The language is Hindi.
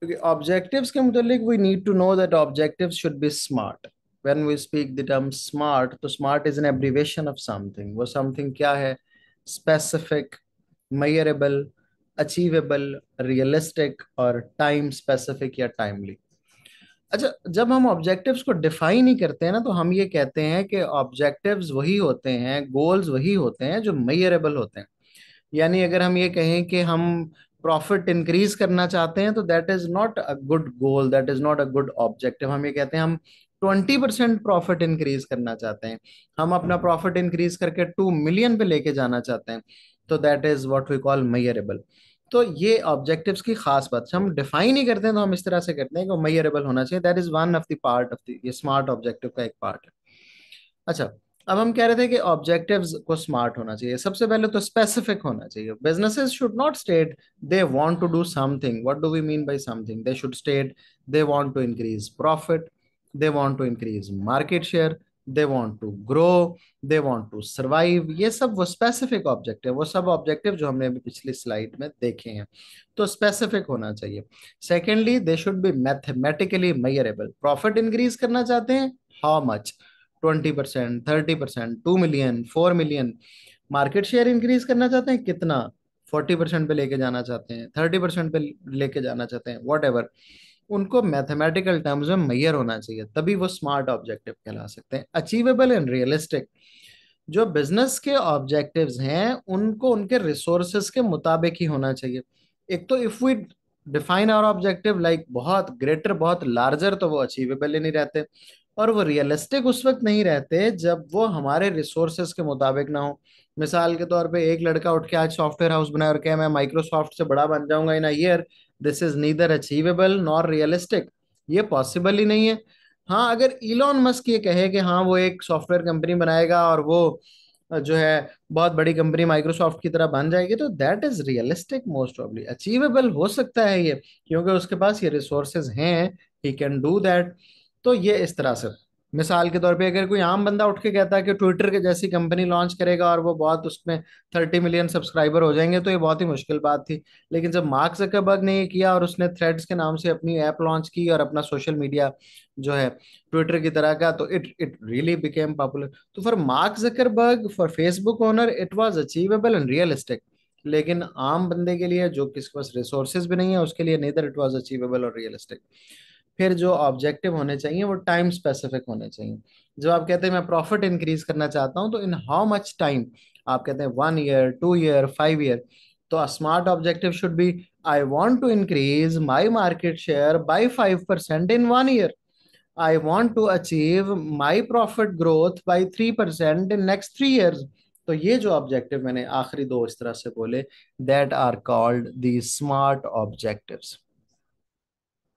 क्योंकि ऑब्जेक्टिव्स के मुतालिक we need to know that objectives should be SMART when we speak the term SMART तो SMART is an abbreviation of something वो समथिंग क्या है स्पेसिफिक मयरेबल अचीवेबल रियलिस्टिक और टाइम स्पेसिफिक या टाइमली अच्छा जब हम ऑब्जेक्टिव को डिफाइन ही करते हैं ना तो हम ये कहते हैं कि ऑब्जेक्टिव वही होते हैं गोल्स वही होते हैं जो मयरेबल होते हैं यानी अगर हम ये कहें कि हम प्रॉफिट इंक्रीज करना चाहते हैं तो that is not a good goal that is not a good objective हम ये कहते हैं हम ट्वेंटी परसेंट प्रॉफिट इंक्रीज करना चाहते हैं हम अपना प्रॉफिट इंक्रीज करके टू मिलियन पे लेके जाना चाहते हैं तो that is what we call measurable तो ये ऑब्जेक्टिव्स की खास बात हम डिफाइन ही करते हैं तो हम इस तरह से करते हैं कि मयरेबल होना चाहिए that is one of the part of the ये स्मार्ट ऑब्जेक्टिव का एक पार्ट है अच्छा अब हम कह रहे थे कि ऑब्जेक्टिव्स को स्मार्ट होना चाहिए सबसे पहले तो स्पेसिफिक होना चाहिए businesses should not state they want to do something what do we mean by something they should state they want to increase profit they want to increase market share they want to grow they want to survive ये सब वो स्पेसिफिक ऑब्जेक्टिव वो सब ऑब्जेक्टिव जो हमने अभी पिछली स्लाइड में देखे हैं तो स्पेसिफिक होना चाहिए secondly they should be mathematically measurable profit increase करना चाहते हैं how much twenty percent thirty percent two million four million market share increase करना चाहते हैं कितना फोर्टी परसेंट पे लेके जाना चाहते हैं थर्टी परसेंट पे लेके जाना चाहते हैं वॉट उनको मैथमेटिकल टर्म्स में मैयर होना चाहिए तभी वो स्मार्ट ऑब्जेक्टिव कहला सकते हैं अचीवेबल एंड रियलिस्टिक जो बिजनेस के ऑब्जेक्टिव्स हैं उनको उनके रिसोर्सेज के मुताबिक ही होना चाहिए एक तो if we define our objective like बहुत ग्रेटर बहुत लार्जर तो वो अचीवेबल ही नहीं रहते और वो रियलिस्टिक उस वक्त नहीं रहते जब वो हमारे रिसोर्सेज के मुताबिक ना हो मिसाल के तौर पे एक लड़का उठ के आज सॉफ्टवेयर हाउस बनाए और कहे मैं माइक्रोसॉफ्ट से बड़ा बन जाऊंगा in a year this is neither achievable nor realistic ये पॉसिबल ही नहीं है हाँ अगर इलॉन मस्क ये कहे कि हाँ वो एक सॉफ्टवेयर कंपनी बनाएगा और वो जो है बहुत बड़ी कंपनी माइक्रोसॉफ्ट की तरह बन जाएगी तो that is realistic most obviously achievable हो सकता है ये क्योंकि उसके पास ये रिसोर्सेज हैं ही कैन डू दैट तो ये इस तरह से मिसाल के तौर पे अगर कोई आम बंदा उठ के कहता है कि ट्विटर के जैसी कंपनी लॉन्च करेगा और वो बहुत उसमें थर्टी मिलियन सब्सक्राइबर हो जाएंगे तो ये बहुत ही मुश्किल बात थी लेकिन जब मार्क जकरबर्ग ने ये किया और उसने थ्रेड्स के नाम से अपनी ऐप लॉन्च की और अपना सोशल मीडिया जो है ट्विटर की तरह का तो it it really became popular तो for Mark Zuckerberg for Facebook owner it was achievable and realistic लेकिन आम बंदे के लिए जो किसके पास रिसोर्सेज भी नहीं है उसके लिए नेदर इट वॉज अचीवेबल और रियलिस्टिक फिर जो ऑब्जेक्टिव होने चाहिए वो टाइम स्पेसिफिक होने चाहिए जब आप कहते हैं मैं प्रॉफिट इंक्रीज करना चाहता हूँ तो इन हाउ मच टाइम आप कहते हैं one year two year five year तो smart objective should be I want to increase my market share by five percent in one year I want to achieve my profit growth by three percent in next three year तो ये जो ऑब्जेक्टिव मैंने आखिरी दो इस तरह से बोले that are called the smart objectives